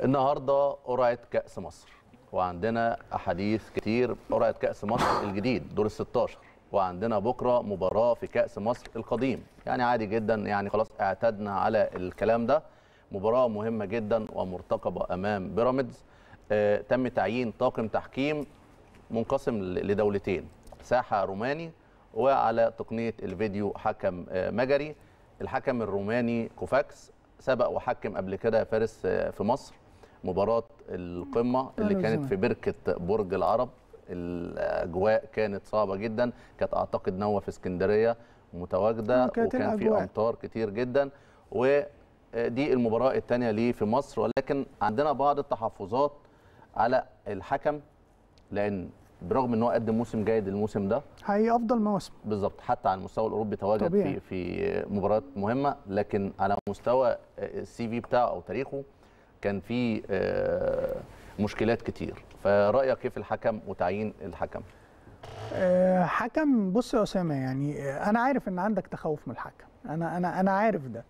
النهارده قرعه كاس مصر وعندنا احاديث كتير قرعه كاس مصر الجديد دور ال 16 وعندنا بكره مباراه في كاس مصر القديم يعني عادي جدا يعني خلاص اعتدنا على الكلام ده مباراه مهمه جدا ومرتقبه امام بيراميدز آه تم تعيين طاقم تحكيم منقسم لدولتين ساحه روماني وعلى تقنيه الفيديو حكم آه، مجري الحكم الروماني كوفاكس سبق وحكم قبل كده يا فارس آه، في مصر مباراه القمه اللي كانت في بركه برج العرب الاجواء كانت صعبه جدا كانت اعتقد نوه في اسكندريه متواجده وكان في امطار كتير جدا ودي المباراه الثانيه ليه في مصر ولكن عندنا بعض التحفظات على الحكم لان برغم ان هو قدم موسم جيد الموسم ده هي افضل مواسم بالظبط حتى على المستوى الاوروبي تواجد طبيعي. في في مباريات مهمه لكن على مستوى السي في بتاعه او تاريخه كان في آه، مشكلات كتير فرايك كيف الحكم وتعيين الحكم آه، حكم بص يا اسامه يعني آه، انا عارف ان عندك تخوف من الحكم انا انا انا عارف ده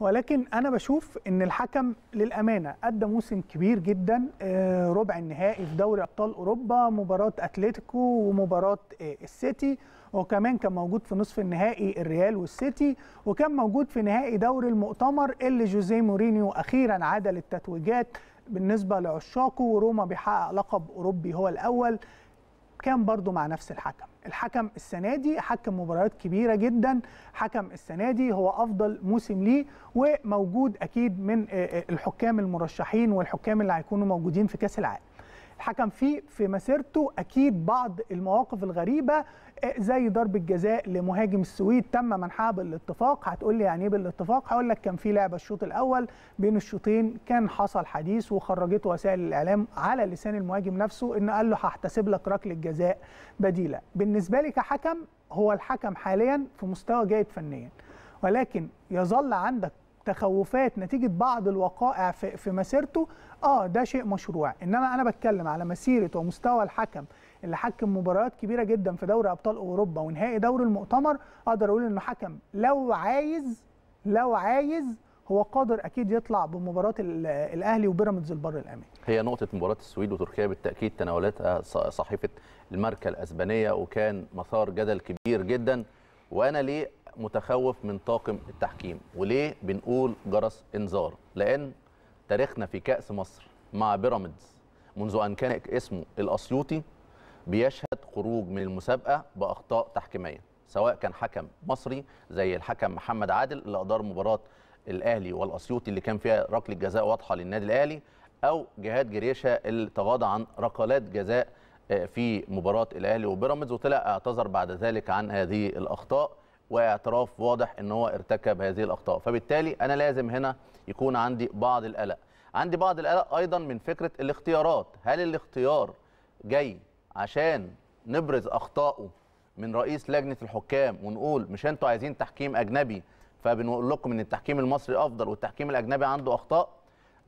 ولكن انا بشوف ان الحكم للامانه ادى موسم كبير جدا آه، ربع النهائي في دوري ابطال اوروبا مباراه اتلتيكو ومباراه آه، السيتي وكمان كان موجود في نصف النهائي الريال والسيتي وكان موجود في نهائي دوري المؤتمر اللي جوزيه مورينيو اخيرا عدل التتويجات بالنسبه لعشاقه وروما بيحقق لقب اوروبي هو الاول الحكام برضو مع نفس الحكم الحكم السنه دي حكم مباريات كبيره جدا حكم السنه دي هو افضل موسم ليه وموجود اكيد من آه، آه، الحكام المرشحين والحكام اللي هيكونوا موجودين في كاس العالم حكم فيه في مسيرته اكيد بعض المواقف الغريبه آه، زي ضربه جزاء لمهاجم السويد تم منحها بالاتفاق هتقول لي يعني ايه بالاتفاق هقول لك كان في لعبه الشوط الاول بين الشوطين كان حصل حديث وخرجته وسائل الاعلام على لسان المهاجم نفسه ان قال له هحتسب لك ركله جزاء بديله بالنسبه لي كحكم هو الحكم حاليا في مستوى جيد فنيا ولكن يظل عندك تخوفات نتيجه بعض الوقائع في, مسيرته اه ده شيء مشروع انما انا بتكلم على مسيره ومستوى الحكم اللي حكم مباريات كبيره جدا في دوري ابطال اوروبا ونهائي دوري المؤتمر اقدر اقول انه حكم لو عايز لو عايز هو قادر اكيد يطلع بمباراه الاهلي وبيراميدز البر الأمين هي نقطه مباراه السويد وتركيا بالتاكيد تناولتها صحيفه الماركه الاسبانيه وكان مثار جدل كبير جدا وانا ليه متخوف من طاقم التحكيم وليه بنقول جرس انذار لان تاريخنا في كاس مصر مع بيراميدز منذ ان كان اسمه الاسيوطي بيشهد خروج من المسابقه باخطاء تحكيميه سواء كان حكم مصري زي الحكم محمد عادل اللي ادار مباراه الاهلي والاسيوطي اللي كان فيها ركله جزاء واضحه للنادي الاهلي او جهاد جريشه اللي تغاضى عن ركلات جزاء آه، في مباراه الاهلي وبيراميدز وطلع اعتذر بعد ذلك عن هذه الاخطاء واعتراف واضح ان هو ارتكب هذه الاخطاء فبالتالي انا لازم هنا يكون عندي بعض القلق عندي بعض القلق ايضا من فكره الاختيارات هل الاختيار جاي عشان نبرز اخطائه من رئيس لجنه الحكام ونقول مش انتوا عايزين تحكيم اجنبي فبنقول لكم ان التحكيم المصري افضل والتحكيم الاجنبي عنده اخطاء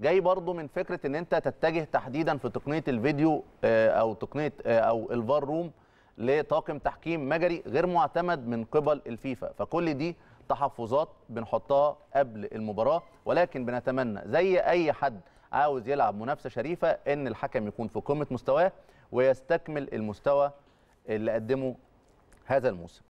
جاي برضو من فكره ان انت تتجه تحديدا في تقنيه الفيديو آه، او تقنيه آه، او الفار روم لطاقم تحكيم مجري غير معتمد من قبل الفيفا فكل دي تحفظات بنحطها قبل المباراه ولكن بنتمنى زي اي حد عاوز يلعب منافسه شريفه ان الحكم يكون في قمه مستواه ويستكمل المستوى اللي قدمه هذا الموسم